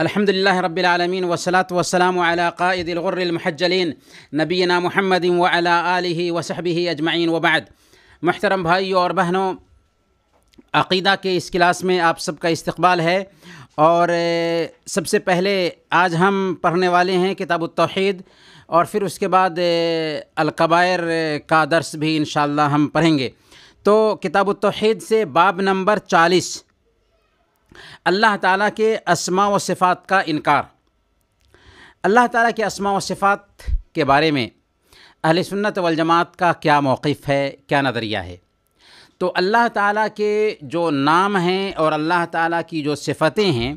الحمد لله رب العالمين والصلاة والسلام على قائد الغر المحجلين नबीना मोहम्मद वाला आलि वसहब अजमाइन वबाद महतरम भाई और बहनों अक़ीदा के इस क्लास में आप सबका इस्तबाल है और सबसे पहले आज हम पढ़ने वाले हैं किताब तोहद और फिर उसके बाद अलकबायर का दर्स भी इन हम पढ़ेंगे तो किताब तोहद से बाब नंबर चालीस अल्लाह ताला के अस्मा व सिफ़ात का इनकार अल्लाह ताला के अस्मा व सिफ़ात के बारे में अहल सुन्नत वलजमात का क्या मौक़ है क्या नज़रिया है तो अल्लाह ताला के जो नाम हैं और अल्लाह ताला की जो सिफ़तें हैं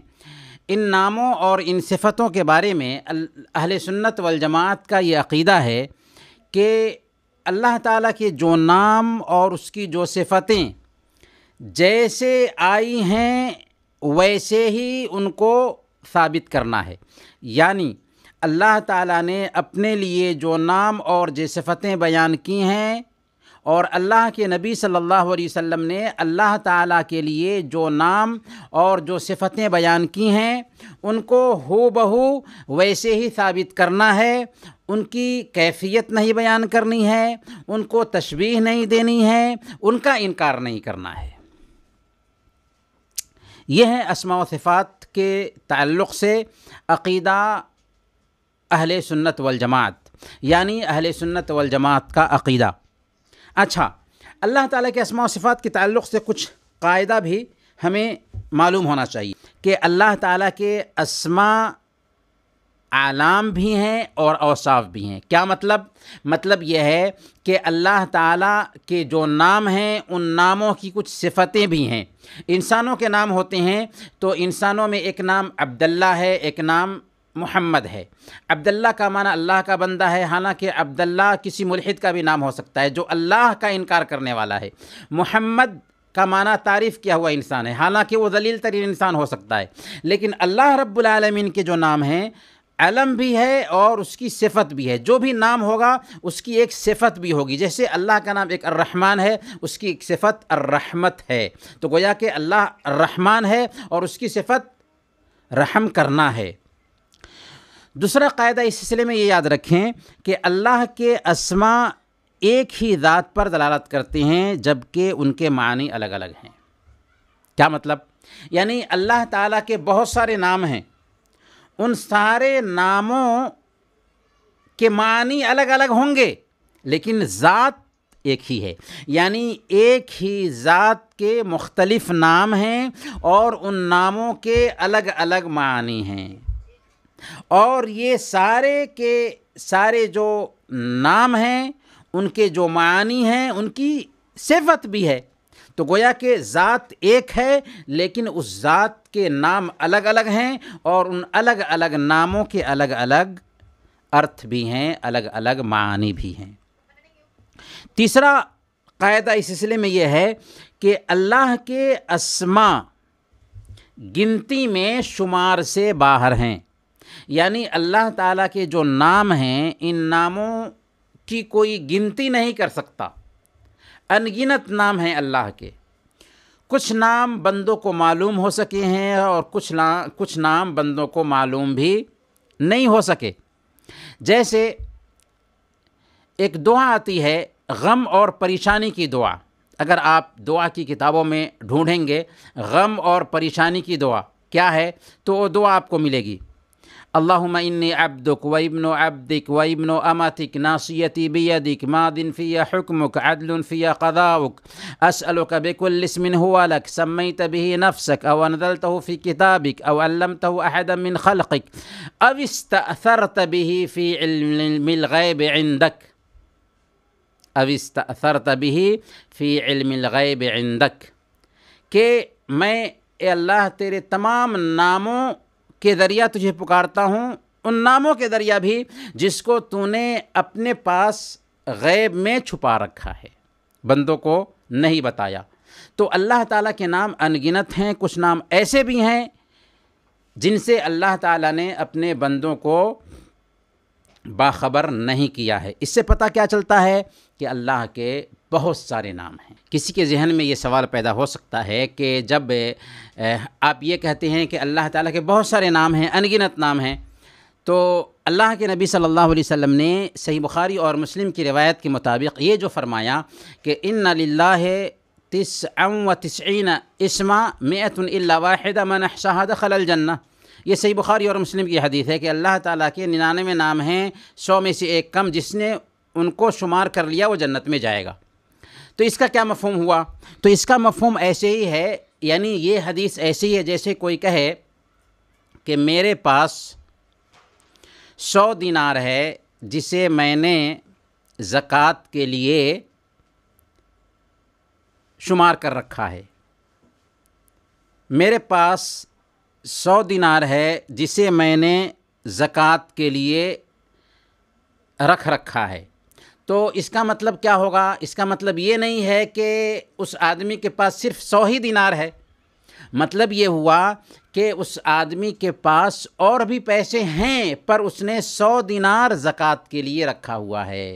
इन नामों और इन सिफ़तों के बारे में अहल सुन्नत वलजमात का ये अक़ीदा है कि अल्लाह ताला के जो नाम और उसकी जो सिफ़तें जैसे आई हैं वैसे ही उनको साबित करना है यानी अल्लाह ताला ने अपने लिए जो नाम और जो सिफ़तें बयान की हैं और अल्लाह के नबी सल्लल्लाहु अलैहि वसल्लम ने अल्लाह ताला के लिए जो नाम और जो सिफ़तें बयान की हैं उनको हो बहू वैसे ही साबित करना है उनकी कैफियत नहीं बयान करनी है उनको तशबीह नहीं देनी है उनका इनकार नहीं करना है ये हैं असमा वफ़ात के तल्ल से अक़ीदा अहल सुन्नत वजमात यानी अहल सुन्नत वलजमात का अक़ीदा अच्छा अल्लाह ताला के असमा वफ़ात के तल्ल से कुछ कायदा भी हमें मालूम होना चाहिए कि अल्लाह ताली के असमा आलाम भी हैं और अवसाफ भी हैं क्या मतलब मतलब यह है कि अल्लाह ताला के जो नाम हैं उन नामों की कुछ सिफतें भी हैं इंसानों के नाम होते हैं तो इंसानों में एक नाम अब्दुल्ला है एक नाम मोहम्मद है अब्दुल्ला का माना अल्लाह का बंदा है हालांकि अब्दुल्ला किसी मुलहिद का भी नाम हो सकता है जो अल्लाह का इनकार करने वाला है मोहम्मद का माना तारीफ़ किया हुआ इंसान है हालांकि वो दलील तरीन इंसान हो सकता है लेकिन अल्लाह रब्बुल रबालमीन के जो नाम हैं अलम भी है और उसकी सिफत भी है जो भी नाम होगा उसकी एक सिफत भी होगी जैसे अल्लाह का नाम एक अर्रहमान है उसकी एक सिफत अर्रहमत है तो गोया कि अल्लाह रहमान है और उसकी सिफत रहम करना है दूसरा कायदा इस सिलसिले में ये याद रखें कि अल्लाह के असमा एक ही ज़ात पर दलालत करते हैं जबकि उनके मानी अलग अलग हैं क्या मतलब यानी अल्लाह ताला के बहुत सारे नाम हैं उन सारे नामों के मानी अलग अलग होंगे लेकिन ज़ात एक ही है यानी एक ही ज़ात के मुख्तलिफ नाम हैं और उन नामों के अलग अलग मानी हैं और ये सारे के सारे जो नाम हैं उनके जो मानी हैं उनकी सिफत भी है तो गोया कि ज़ात एक है लेकिन उस ज़ात के नाम अलग अलग हैं और उन अलग अलग नामों के अलग अलग अर्थ भी हैं अलग अलग मानी भी हैं तीसरा कायदा इस सिलसिले में यह है कि अल्लाह के असमा गिनती में शुमार से बाहर हैं यानी अल्लाह ताला के जो नाम हैं इन नामों की कोई गिनती नहीं कर सकता अनगिनत नाम हैं अल्लाह के कुछ नाम बंदों को मालूम हो सके हैं और कुछ ना कुछ नाम बंदों को मालूम भी नहीं हो सके जैसे एक दुआ आती है गम और परेशानी की दुआ अगर आप दुआ की किताबों में ढूंढेंगे गम और परेशानी की दुआ क्या है तो वो दुआ आपको मिलेगी اللهم إني عبدك وابن عبدك وابن أمتك ناصيتي بيدك ماض في حكمك عدل في قضاؤك أسألك بكل اسم هو لك سميت به نفسك أو أنزلته في كتابك أو علمته أحدا من خلقك أو استأثرت به في علم الغيب عندك أو استأثرت به في علم الغيب عندك كي ما الله تري تمام नामों के ज़रिया तुझे पुकारता हूँ उन नामों के ज़रिया भी जिसको तूने अपने पास गैब में छुपा रखा है बंदों को नहीं बताया तो अल्लाह ताला के नाम अनगिनत हैं कुछ नाम ऐसे भी हैं जिनसे अल्लाह ताला ने अपने बंदों को बाखबर नहीं किया है इससे पता क्या चलता है कि अल्लाह के बहुत सारे नाम हैं किसी के जहन में ये सवाल पैदा हो सकता है कि जब आप ये कहते हैं कि अल्लाह ताला के बहुत सारे नाम हैं अनगिनत नाम हैं तो अल्लाह के नबी सल्लल्लाहु अलैहि वसल्लम ने सही बुखारी और मुस्लिम की रिवायत के मुताबिक ये जो फरमाया कि इन लाला तिस व तस्न इसमा मेतन वाहिदा मन शहाद खलल जन्ना ये सही बुखारी और मुस्लिम की हदीत है कि अल्लाह ताला के निन्यानवे नाम हैं सौ में से एक कम जिसने उनको शुमार कर लिया वो जन्नत में जाएगा तो इसका क्या मफहम हुआ तो इसका मफहम ऐसे ही है यानी ये हदीस ऐसी है जैसे कोई कहे कि मेरे पास सौ दिनार है जिसे मैंने ज़क़़त के लिए शुमार कर रखा है मेरे पास सौ दिनार है जिसे मैंने ज़क़़त के लिए रख रखा है तो इसका मतलब क्या होगा इसका मतलब ये नहीं है कि उस आदमी के पास सिर्फ सौ ही दिनार है मतलब ये हुआ कि उस आदमी के पास और भी पैसे हैं पर उसने सौ दिनार ज़क़़त के लिए रखा हुआ है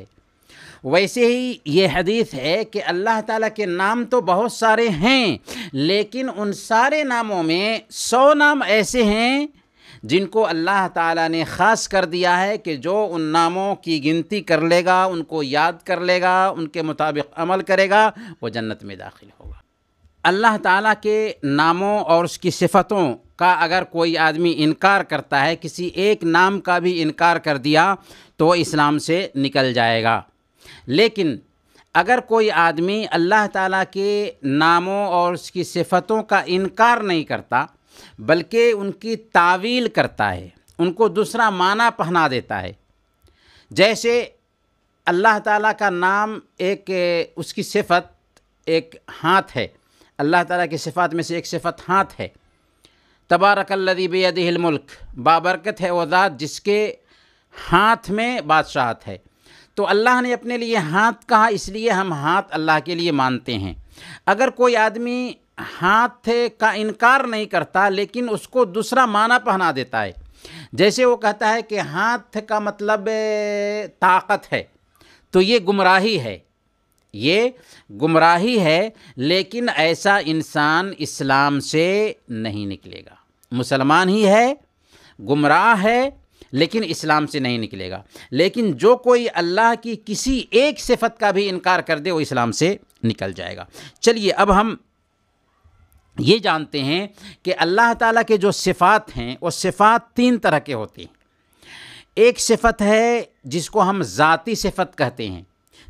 वैसे ही ये हदीस है कि अल्लाह ताला के नाम तो बहुत सारे हैं लेकिन उन सारे नामों में सौ नाम ऐसे हैं जिनको अल्लाह ताला ने ख़ास कर दिया है कि जो उन नामों की गिनती कर लेगा उनको याद कर लेगा उनके मुताबिक अमल करेगा वो जन्नत में दाखिल होगा अल्लाह ताला के नामों और उसकी सिफ़तों का अगर कोई आदमी इनकार करता है किसी एक नाम का भी इनकार कर दिया तो इस्लाम से निकल जाएगा लेकिन अगर कोई आदमी अल्लाह ताला के नामों और उसकी सिफ़तों का इनकार नहीं करता बल्कि उनकी तावील करता है उनको दूसरा माना पहना देता है जैसे अल्लाह ताला का नाम एक उसकी सिफत एक हाथ है अल्लाह ताला की सिफात में से एक सिफत हाथ है तबारकल्लदी बेदमुल्क बाबरकत है वजात ज़ात जिसके हाथ में बादशाहत है तो अल्लाह ने अपने लिए हाथ कहा इसलिए हम हाथ अल्लाह के लिए मानते हैं अगर कोई आदमी हाथ का इनकार नहीं करता लेकिन उसको दूसरा माना पहना देता है जैसे वो कहता है कि हाथ का मतलब ताकत है तो ये गुमराही है ये गुमराही है लेकिन ऐसा इंसान इस्लाम से नहीं निकलेगा मुसलमान ही है गुमराह है लेकिन इस्लाम से नहीं निकलेगा लेकिन जो कोई अल्लाह की किसी एक सिफत का भी इनकार कर दे वो इस्लाम से निकल जाएगा चलिए अब हम ये जानते हैं कि अल्लाह ताला के जो सिफ़ात हैं वो सिफ़ात तीन तरह के होती हैं एक सिफत है जिसको हम ज़ाती सिफत कहते हैं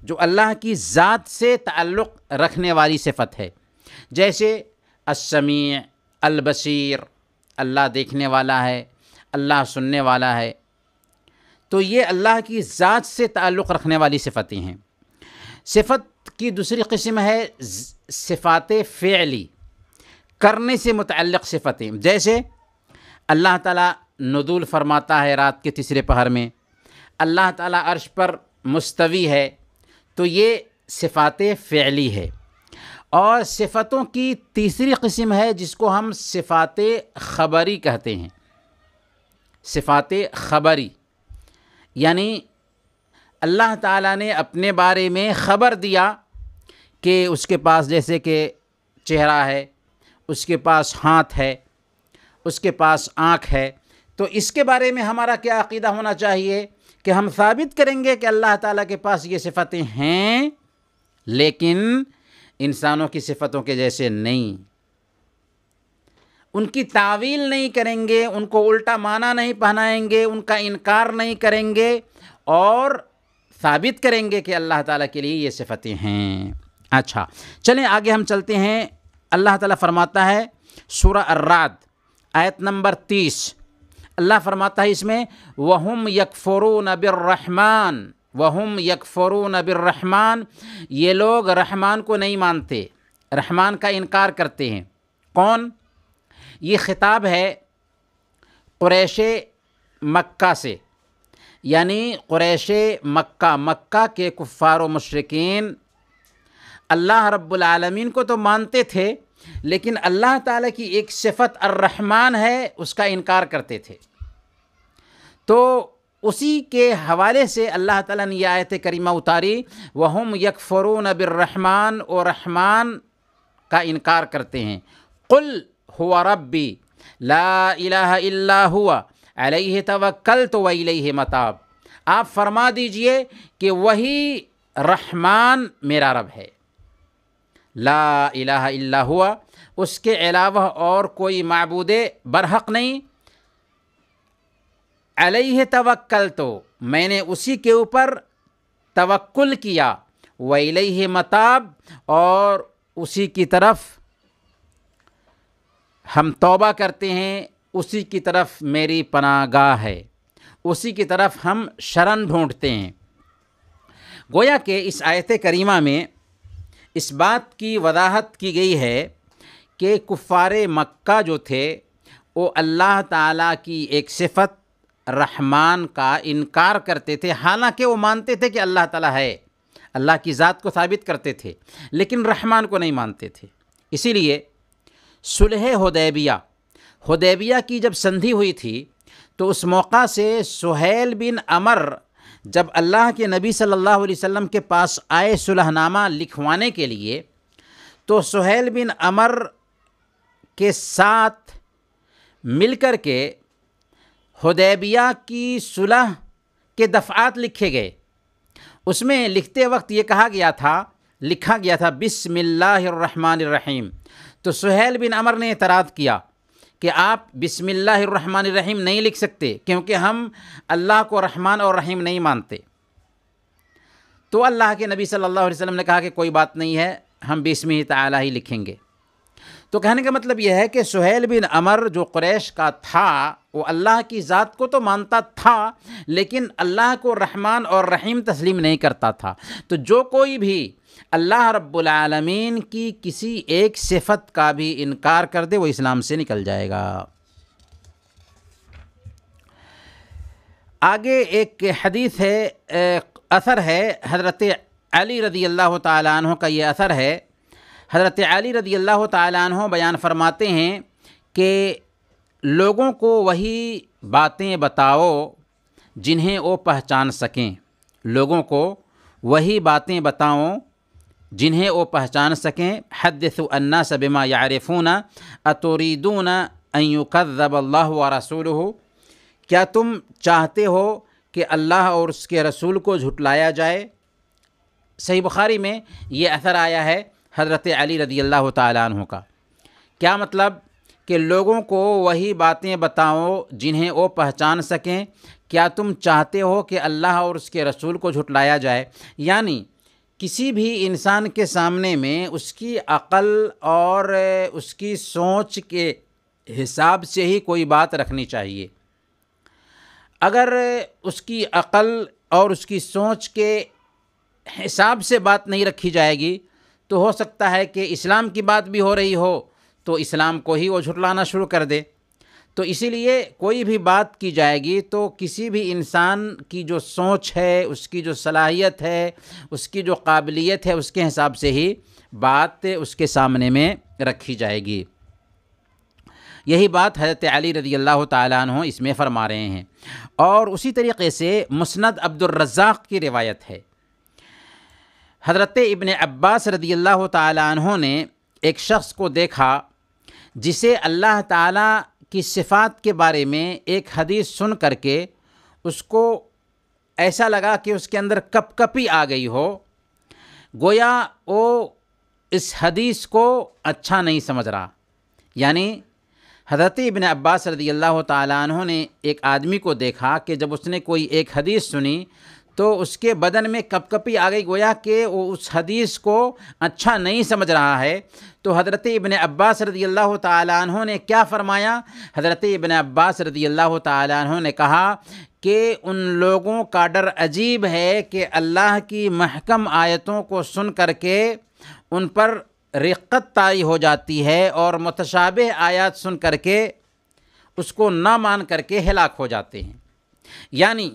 जो अल्लाह की ज़ात से ताल्लुक़ रखने वाली सिफत है जैसे असमी अलबीर अल्लाह देखने वाला है अल्लाह सुनने वाला है तो ये अल्लाह की ज़ात से ताल्लुक़ रखने वाली सिफतें हैं सिफत की दूसरी किस्म है सिफ़ात फ़ेली करने से मुतक़ सिफ़तें जैसे अल्लाह ताला नदूल फरमाता है रात के तीसरे पहर में अल्लाह ताला अर्श पर मुस्तवी है तो ये सिफ़ात फ़ैली है और सिफ़तों की तीसरी कस्म है जिसको हम सिफ़ात ख़बरी कहते हैं सिफ़ात ख़बरी यानी अल्लाह ताला ने अपने बारे में ख़बर दिया कि उसके पास जैसे कि चेहरा है उसके पास हाथ है उसके पास आँख है तो इसके बारे में हमारा क्या अकीदा होना चाहिए कि हम साबित करेंगे कि अल्लाह ताला के पास ये सिफ़तें हैं लेकिन इंसानों की सिफ़तों के जैसे नहीं उनकी तावील नहीं करेंगे उनको उल्टा माना नहीं पहनाएंगे उनका इनकार नहीं करेंगे और साबित करेंगे कि अल्लाह ताला के लिए ये सिफ़तें हैं अच्छा चलें आगे हम चलते हैं अल्लाह ताला फरमाता है सूरा अर्राद आयत नंबर तीस अल्लाह फरमाता है इसमें वहम यकफ़रून नबरमान वहम यकफ़रून नबरमान ये लोग रहमान को नहीं मानते रहमान का इनकार करते हैं कौन ये ख़िताब है क्रैश मक्का से यानी क्रैश मक्का मक्का के कुफ़ार मशरकिन अल्लाह रब्बुल को तो मानते थे लेकिन अल्लाह ताला की एक सिफत अर्रहमान है उसका इनकार करते थे तो उसी के हवाले से अल्लाह ताला ने यह आयत करीमा उतारी वहम यकफ़रून अबरहमान और रहमान का इनकार करते हैं कुल हुआ रब्बी ला इलाहा इल्ला हुआ अलैहि कल तो वही मताब आप फरमा दीजिए कि वही रहमान मेरा रब है ला इलाह इल्ला हुआ उसके अलावा और कोई मबूद बरहक नहीं अलह तवक्ल तो मैंने उसी के ऊपर तवक्ल किया वही मताब और उसी की तरफ हम तौबा करते हैं उसी की तरफ मेरी पनागाह है उसी की तरफ हम शरण ढूंढते हैं गोया के इस आयत करीमा में इस बात की वजाहत की गई है कि कुफ़ार मक्का जो थे वो अल्लाह ताला की एक सिफत रहमान का इनकार करते थे हालांकि वो मानते थे कि अल्लाह ताला है अल्लाह की ज़ात को साबित करते थे लेकिन रहमान को नहीं मानते थे इसीलिए सुलह हदैबिया हदैबिया की जब संधि हुई थी तो उस मौका से सुहेल बिन अमर जब अल्लाह के नबी सल्लल्लाहु अलैहि वसल्लम के पास आए सुलहनामा लिखवाने के लिए तो सुहेल बिन अमर के साथ मिलकर के हदैबिया की सुलह के दफ़ात लिखे गए उसमें लिखते वक्त ये कहा गया था लिखा गया था बिसमीम तो सुहेल बिन अमर ने एतराज़ किया कि आप रहीम नहीं लिख सकते क्योंकि हम अल्लाह को रहमान और रहीम नहीं मानते तो अल्लाह के नबी सल्लल्लाहु अलैहि वसल्लम ने कहा कि कोई बात नहीं है हम तला ही लिखेंगे तो कहने का मतलब यह है कि सुहेल बिन अमर जो क्रैश का था वो अल्लाह की ज़ात को तो मानता था लेकिन अल्लाह को रहमान और रहीम तस्लीम नहीं करता था तो जो कोई भी अल्लाह रब्बुलमीन की किसी एक सिफत का भी इनकार कर दे वो इस्लाम से निकल जाएगा आगे एक हदीस है असर है हज़रत अली रदी अल्लाह तहों का ये असर है हज़रत अली रदी अल्लाह तन बयान फरमाते हैं कि लोगों को वही बातें बताओ जिन्हें वो पहचान सकें लोगों को वही बातें बताओ जिन्हें वो पहचान सकें हदसन्ना सबमा यारफूना अतोरीदूना अयुकल्ला रसूल हो क्या तुम चाहते हो कि अल्लाह और उसके रसूल को झुटलाया जाए सही बुखारी में ये असर आया है हज़रत अली रदी अल्लाह तु का क्या मतलब कि लोगों को वही बातें बताओ जिन्हें वो पहचान सकें क्या तुम चाहते हो कि अल्लाह और उसके रसूल को झुटलाया जाए यानी किसी भी इंसान के सामने में उसकी अकल और उसकी सोच के हिसाब से ही कोई बात रखनी चाहिए अगर उसकी अकल और उसकी सोच के हिसाब से बात नहीं रखी जाएगी तो हो सकता है कि इस्लाम की बात भी हो रही हो तो इस्लाम को ही वो झुटलाना शुरू कर दे तो इसीलिए कोई भी बात की जाएगी तो किसी भी इंसान की जो सोच है उसकी जो सलाहियत है उसकी जो काबिलियत है उसके हिसाब से ही बात उसके सामने में रखी जाएगी यही बात हज़रत अली रजी अल्लाह तु इसमें फरमा रहे हैं और उसी तरीके से मुस्ंद अब्दुलरज़ाक़ की रिवायत है हज़रत इबन अब्बास रदी अल्लाह तहों ने एक शख्स को देखा जिसे अल्लाह ताला की सिफ़ात के बारे में एक हदीस सुन करके उसको ऐसा लगा कि उसके अंदर कपकपी आ गई हो गोया वो इस हदीस को अच्छा नहीं समझ रहा यानी हज़रत इबन अब्बास रदी अल्लाह तहों ने एक आदमी को देखा कि जब उसने कोई एक हदीस सुनी तो उसके बदन में कपकपी आ गई गोया कि वो उस हदीस को अच्छा नहीं समझ रहा है तो हज़रत इबन अब्बास रदी अल्लाह तहों ने क्या फ़रमाया हज़रत इबन अब्बास रदी अल्लाह तहों ने कहा कि उन लोगों का डर अजीब है कि अल्लाह की महकम आयतों को सुन कर के उन पर रिक्कत तारी हो जाती है और मतशाब आयात सुन कर के उसको ना मान करके हलाक हो जाते हैं यानी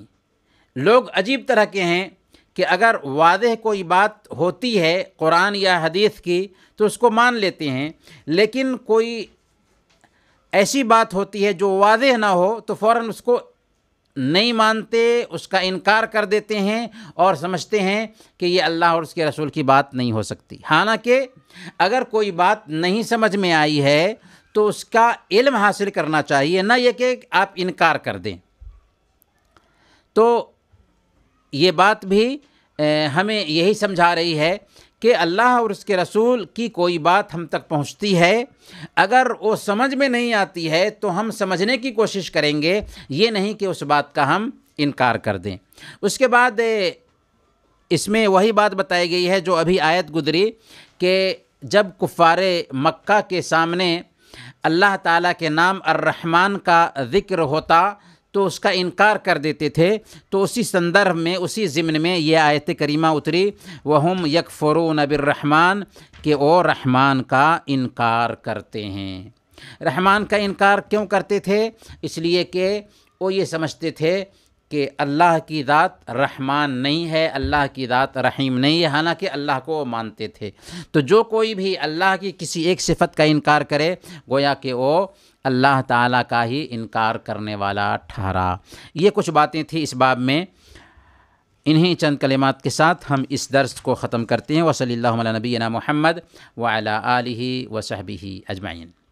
लोग अजीब तरह के हैं कि अगर वादे कोई बात होती है कुरान या हदीस की तो उसको मान लेते हैं लेकिन कोई ऐसी बात होती है जो वादे ना हो तो फ़ौर उसको नहीं मानते उसका इनकार कर देते हैं और समझते हैं कि ये अल्लाह और उसके रसूल की बात नहीं हो सकती हालांकि अगर कोई बात नहीं समझ में आई है तो उसका इल्म हासिल करना चाहिए ना ये कि आप इनकार कर दें तो ये बात भी हमें यही समझा रही है कि अल्लाह और उसके रसूल की कोई बात हम तक पहुंचती है अगर वो समझ में नहीं आती है तो हम समझने की कोशिश करेंगे ये नहीं कि उस बात का हम इनकार कर दें उसके बाद इसमें वही बात बताई गई है जो अभी आयत गुजरी कि जब कुफ़ार मक्का के सामने अल्लाह ताला के नाम अर्रहमान का ज़िक्र होता तो उसका इनकार कर देते थे तो उसी संदर्भ में उसी ज़िम्न में ये आयत करीमा उतरी वहम यकफ़रो रहमान के ओ रहमान का इनकार करते हैं रहमान का इनकार क्यों करते थे इसलिए कि वो ये समझते थे कि अल्लाह की ज़ात रहमान नहीं है अल्लाह की ज़ात रहीम नहीं है हालांकि अल्लाह को मानते थे तो जो कोई भी अल्लाह की किसी एक सिफत का इनकार करे गोया कि वो अल्लाह ताला का ही इनकार करने वाला ठहरा ये कुछ बातें थी इस बाब में इन्हीं चंद कलिमात के साथ हम इस दर्स को ख़त्म करते हैं वसली नबीना महमद वाल आलि सहबी अजमाइन